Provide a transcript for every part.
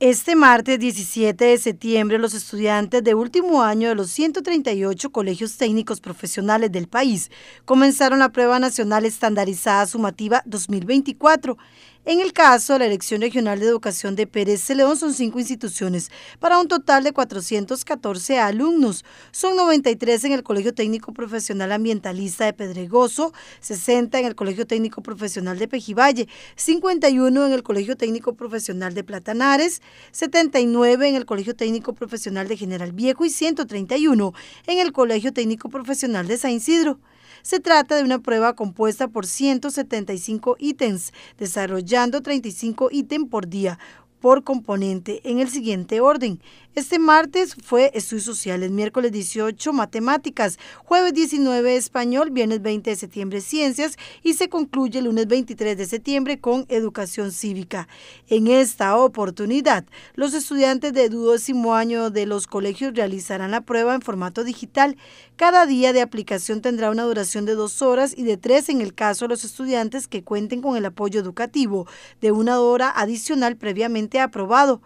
Este martes 17 de septiembre, los estudiantes de último año de los 138 colegios técnicos profesionales del país comenzaron la prueba nacional estandarizada sumativa 2024. En el caso de la Elección Regional de Educación de Pérez León, son cinco instituciones, para un total de 414 alumnos. Son 93 en el Colegio Técnico Profesional Ambientalista de Pedregoso, 60 en el Colegio Técnico Profesional de Pejivalle, 51 en el Colegio Técnico Profesional de Platanares, 79 en el Colegio Técnico Profesional de General Viejo y 131 en el Colegio Técnico Profesional de San Isidro. Se trata de una prueba compuesta por 175 ítems, desarrollando 35 ítems por día por componente en el siguiente orden. Este martes fue estudios sociales, miércoles 18 matemáticas, jueves 19 español, viernes 20 de septiembre ciencias y se concluye el lunes 23 de septiembre con educación cívica. En esta oportunidad, los estudiantes de duodécimo año de los colegios realizarán la prueba en formato digital. Cada día de aplicación tendrá una duración de dos horas y de tres en el caso de los estudiantes que cuenten con el apoyo educativo de una hora adicional previamente aprobado.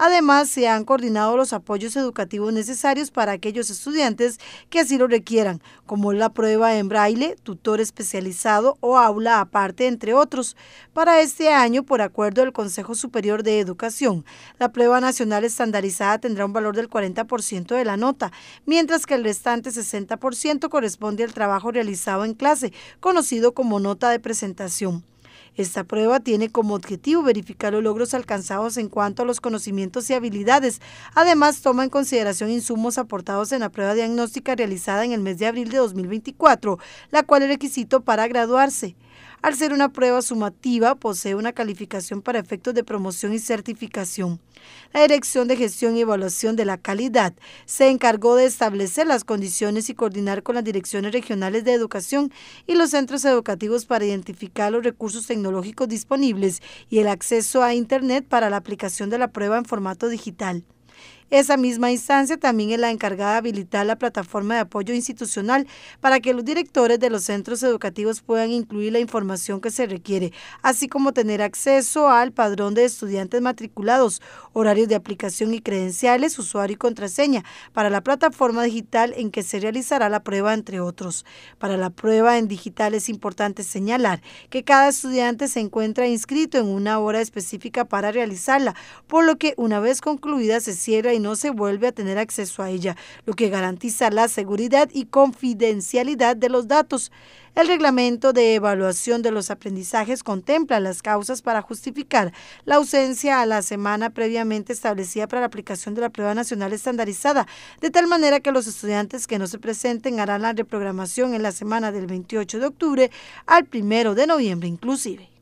Además, se han coordinado los apoyos educativos necesarios para aquellos estudiantes que así lo requieran, como la prueba en braille, tutor especializado o aula aparte, entre otros. Para este año, por acuerdo del Consejo Superior de Educación, la prueba nacional estandarizada tendrá un valor del 40% de la nota, mientras que el restante 60% corresponde al trabajo realizado en clase, conocido como nota de presentación. Esta prueba tiene como objetivo verificar los logros alcanzados en cuanto a los conocimientos y habilidades. Además, toma en consideración insumos aportados en la prueba diagnóstica realizada en el mes de abril de 2024, la cual es requisito para graduarse. Al ser una prueba sumativa, posee una calificación para efectos de promoción y certificación. La Dirección de Gestión y Evaluación de la Calidad se encargó de establecer las condiciones y coordinar con las direcciones regionales de educación y los centros educativos para identificar los recursos tecnológicos disponibles y el acceso a Internet para la aplicación de la prueba en formato digital. Esa misma instancia también es la encargada de habilitar la plataforma de apoyo institucional para que los directores de los centros educativos puedan incluir la información que se requiere, así como tener acceso al padrón de estudiantes matriculados, horarios de aplicación y credenciales, usuario y contraseña para la plataforma digital en que se realizará la prueba, entre otros. Para la prueba en digital es importante señalar que cada estudiante se encuentra inscrito en una hora específica para realizarla, por lo que una vez concluida se cierra no se vuelve a tener acceso a ella, lo que garantiza la seguridad y confidencialidad de los datos. El reglamento de evaluación de los aprendizajes contempla las causas para justificar la ausencia a la semana previamente establecida para la aplicación de la prueba nacional estandarizada, de tal manera que los estudiantes que no se presenten harán la reprogramación en la semana del 28 de octubre al 1 de noviembre inclusive.